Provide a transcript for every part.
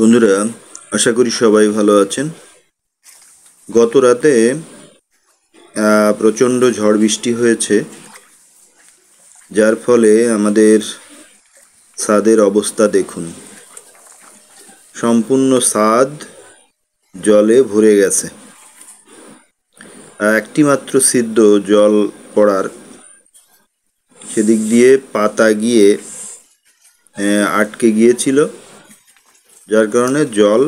বন্ধুরা আশা করি সবাই ভালো আছেন গত রাতে প্রচণ্ড ঝড় বৃষ্টি হয়েছে যার ফলে আমাদের সাদের অবস্থা দেখুন সম্পূর্ণ সাদ জলে ভরে গেছে একটি মাত্র সিদ্ধ জল পড়ার সেদিক দিয়ে পাতা গিয়ে আটকে গিয়েছিল যার কারণে জল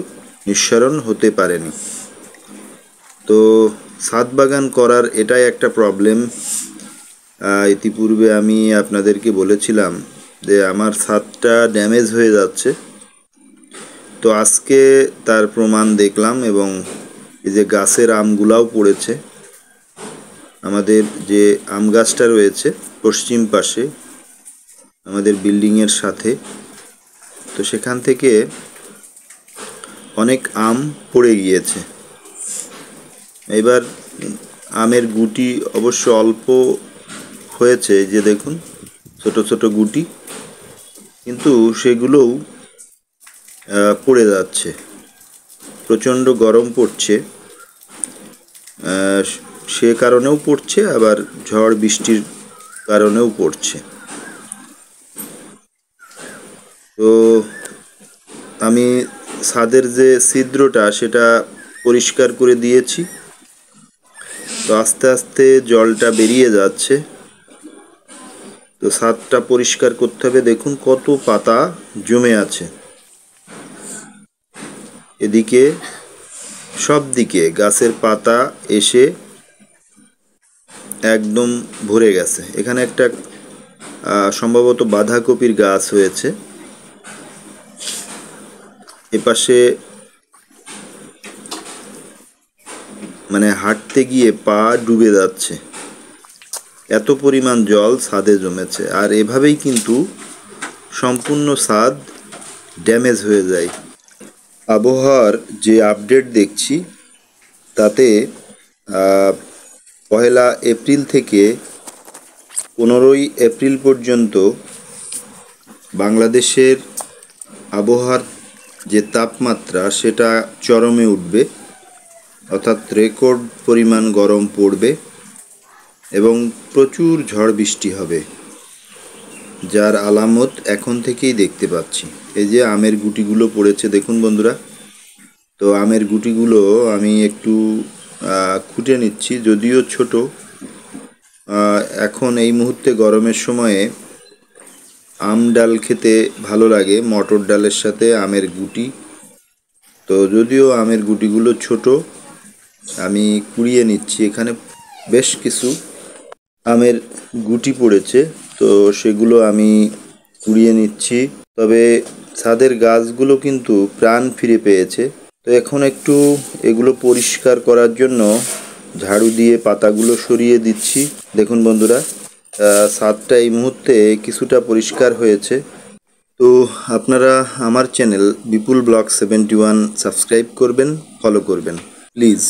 নিঃসরণ হতে পারেনি তো সাত বাগান করার এটাই একটা প্রবলেম ইতিপূর্বে আমি আপনাদেরকে বলেছিলাম যে আমার ছাদটা ড্যামেজ হয়ে যাচ্ছে তো আজকে তার প্রমাণ দেখলাম এবং এই যে গাছের আমগুলাও পড়েছে আমাদের যে আম গাছটা রয়েছে পশ্চিম পাশে আমাদের বিল্ডিংয়ের সাথে তো সেখান থেকে অনেক আম পড়ে গিয়েছে এবার আমের গুটি অবশ্য অল্প হয়েছে যে দেখুন ছোট ছোট গুটি কিন্তু সেগুলোও পড়ে যাচ্ছে প্রচণ্ড গরম পড়ছে সে কারণেও পড়ছে আবার ঝড় বৃষ্টির কারণেও পড়ছে তো আমি ছাদের যে ছিদ্রটা সেটা পরিষ্কার করে দিয়েছি তো আস্তে আস্তে জলটা বেরিয়ে যাচ্ছে তো ছাদটা পরিষ্কার করতে হবে দেখুন কত পাতা জমে আছে এদিকে সব দিকে গাছের পাতা এসে একদম ভরে গেছে এখানে একটা সম্ভবত বাঁধাকপির গাছ হয়েছে এপাশে মানে হাঁটতে গিয়ে পা ডুবে যাচ্ছে এত পরিমাণ জল ছাদে জমেছে আর এভাবেই কিন্তু সম্পূর্ণ ছাদ ড্যামেজ হয়ে যায় আবহাওয়ার যে আপডেট দেখছি তাতে পহেলা এপ্রিল থেকে পনেরোই এপ্রিল পর্যন্ত বাংলাদেশের আবহাওয়ার যে তাপমাত্রা সেটা চরমে উঠবে অর্থাৎ রেকর্ড পরিমাণ গরম পড়বে এবং প্রচুর ঝড় বৃষ্টি হবে যার আলামত এখন থেকেই দেখতে পাচ্ছি এই যে আমের গুটিগুলো পড়েছে দেখুন বন্ধুরা তো আমের গুটিগুলো আমি একটু খুঁটে নিচ্ছি যদিও ছোট এখন এই মুহূর্তে গরমের সময়ে আম ডাল খেতে ভালো লাগে মটর ডালের সাথে আমের গুটি তো যদিও আমের গুটিগুলো ছোট আমি কুড়িয়ে নিচ্ছি এখানে বেশ কিছু আমের গুটি পড়েছে তো সেগুলো আমি কুড়িয়ে নিচ্ছি তবে ছাদের গাছগুলো কিন্তু প্রাণ ফিরে পেয়েছে তো এখন একটু এগুলো পরিষ্কার করার জন্য ঝাড়ু দিয়ে পাতাগুলো সরিয়ে দিচ্ছি দেখুন বন্ধুরা স্বাদটা এই মুহূর্তে কিছুটা পরিষ্কার হয়েছে তো আপনারা আমার channel Vipul block seventy one subscribe করবেন ফলো করবেন প্লিজ